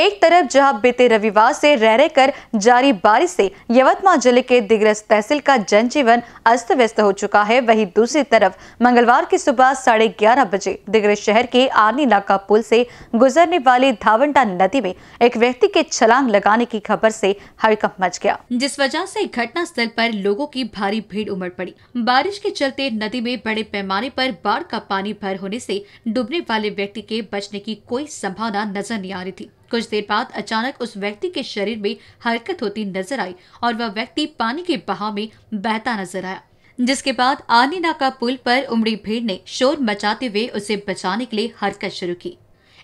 एक तरफ जहां बीते रविवार से रह रहे कर जारी बारिश से यवतमाल जिले के दिग्रस तहसील का जनजीवन अस्त व्यस्त हो चुका है वहीं दूसरी तरफ मंगलवार की सुबह साढ़े ग्यारह बजे दिग्रस शहर के आर्नी नाका पुल से गुजरने वाली धावंडा नदी में एक व्यक्ति के छलांग लगाने की खबर से हड़कंप मच गया जिस वजह से घटना स्थल पर लोगों की भारी भीड़ उमड़ पड़ी बारिश के चलते नदी में बड़े पैमाने पर बाढ़ का पानी भर होने से डूबने वाले व्यक्ति के बचने की कोई संभावना नजर नहीं आ रही थी कुछ कुछ देर बाद अचानक उस व्यक्ति के शरीर में हरकत होती नजर आई और वह व्यक्ति पानी के बहाव में बहता नजर आया जिसके बाद आनी नाका पुल पर उमड़ी भीड़ ने शोर मचाते हुए उसे बचाने के लिए हरकत शुरू की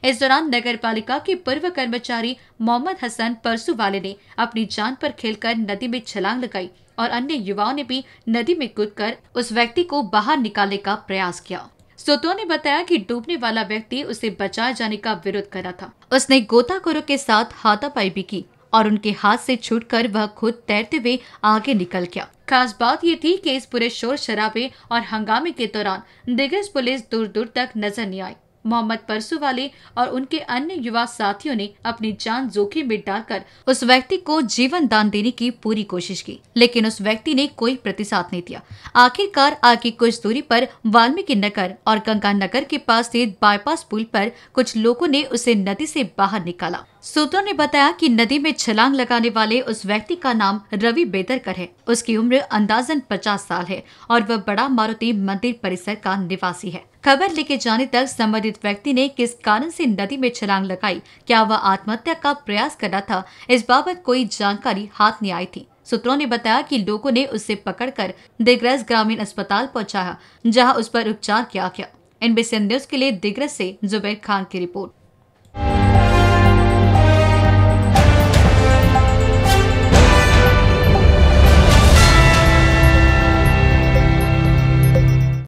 इस दौरान नगर पालिका के पूर्व कर्मचारी मोहम्मद हसन परसू वाले ने अपनी जान पर खेलकर नदी में छलांग लगाई और अन्य युवाओं ने भी नदी में कूदकर उस व्यक्ति को बाहर निकालने का प्रयास किया सोतो ने बताया कि डूबने वाला व्यक्ति उसे बचाए जाने का विरोध करा था उसने गोताखोरों के साथ हाथापाई भी की और उनके हाथ से छूटकर वह खुद तैरते हुए आगे निकल गया खास बात ये थी कि इस पूरे शोर शराबे और हंगामे के दौरान दिग्गज पुलिस दूर दूर तक नजर नहीं आई मोहम्मद परसू वाले और उनके अन्य युवा साथियों ने अपनी जान जोखिम में डालकर उस व्यक्ति को जीवन दान देने की पूरी कोशिश की लेकिन उस व्यक्ति ने कोई प्रतिसाद नहीं दिया आखिरकार आगे कुछ दूरी पर वाल्मीकि नगर और गंगानगर के पास स्थित बाईपास पुल पर कुछ लोगों ने उसे नदी से बाहर निकाला सूत्रों ने बताया कि नदी में छलांग लगाने वाले उस व्यक्ति का नाम रवि बेदरकर है उसकी उम्र अंदाजन 50 साल है और वह बड़ा मारुति मंदिर परिसर का निवासी है खबर लेके जाने तक संबंधित व्यक्ति ने किस कारण से नदी में छलांग लगाई क्या वह आत्महत्या का प्रयास कर रहा था इस बाबत कोई जानकारी हाथ नहीं आई थी सूत्रों ने बताया कि लोगों ने उसे पकड़कर कर ग्रामीण अस्पताल पहुंचाया जहां उस पर उपचार किया गया एनबीसी न्यूज के लिए दिग्रस से जुबैर खान की रिपोर्ट